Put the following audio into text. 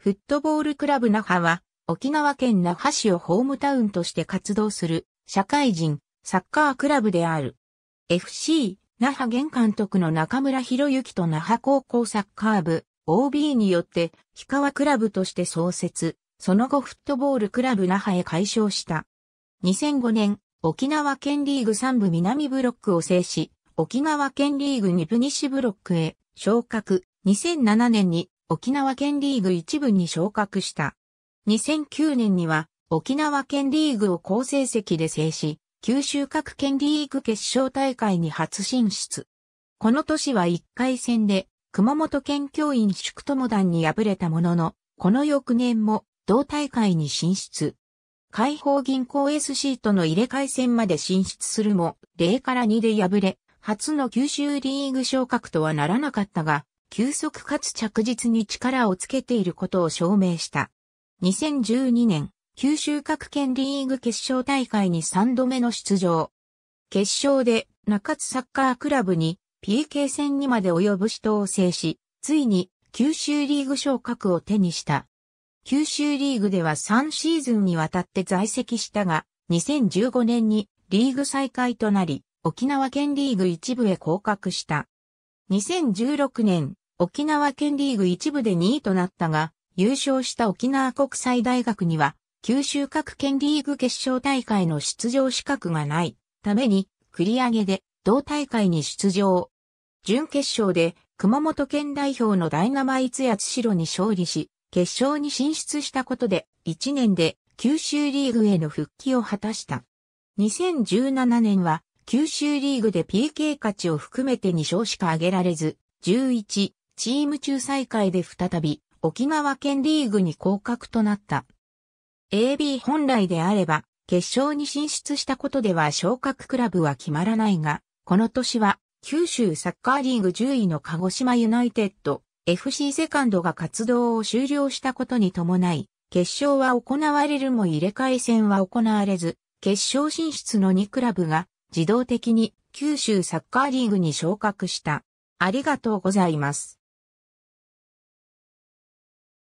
フットボールクラブ那覇は、沖縄県那覇市をホームタウンとして活動する社会人サッカークラブである。FC 那覇現監督の中村博之と那覇高校サッカー部 OB によって氷川クラブとして創設、その後フットボールクラブ那覇へ改称した。2005年、沖縄県リーグ3部南ブロックを制し、沖縄県リーグ2部西ブロックへ昇格。2007年に沖縄県リーグ一部に昇格した。2009年には沖縄県リーグを好成績で制し、九州各県リーグ決勝大会に初進出。この年は1回戦で熊本県教員宿友団に敗れたものの、この翌年も同大会に進出。解放銀行 SC との入れ替え戦まで進出するも、0から2で敗れ、初の九州リーグ昇格とはならなかったが、急速かつ着実に力をつけていることを証明した。2012年、九州各県リーグ決勝大会に3度目の出場。決勝で中津サッカークラブに PK 戦にまで及ぶ死闘を制し、ついに九州リーグ昇格を手にした。九州リーグでは3シーズンにわたって在籍したが、2015年にリーグ再開となり、沖縄県リーグ一部へ降格した。2016年、沖縄県リーグ一部で2位となったが、優勝した沖縄国際大学には、九州各県リーグ決勝大会の出場資格がないために、繰り上げで同大会に出場。準決勝で熊本県代表のダイナマイツシロに勝利し、決勝に進出したことで、1年で九州リーグへの復帰を果たした。2017年は、九州リーグで PK 価値を含めて2勝しか挙げられず、11、チーム仲裁会で再び沖縄県リーグに降格となった。AB 本来であれば決勝に進出したことでは昇格クラブは決まらないが、この年は九州サッカーリーグ10位の鹿児島ユナイテッド FC セカンドが活動を終了したことに伴い、決勝は行われるも入れ替え戦は行われず、決勝進出の2クラブが自動的に九州サッカーリーグに昇格した。ありがとうございます。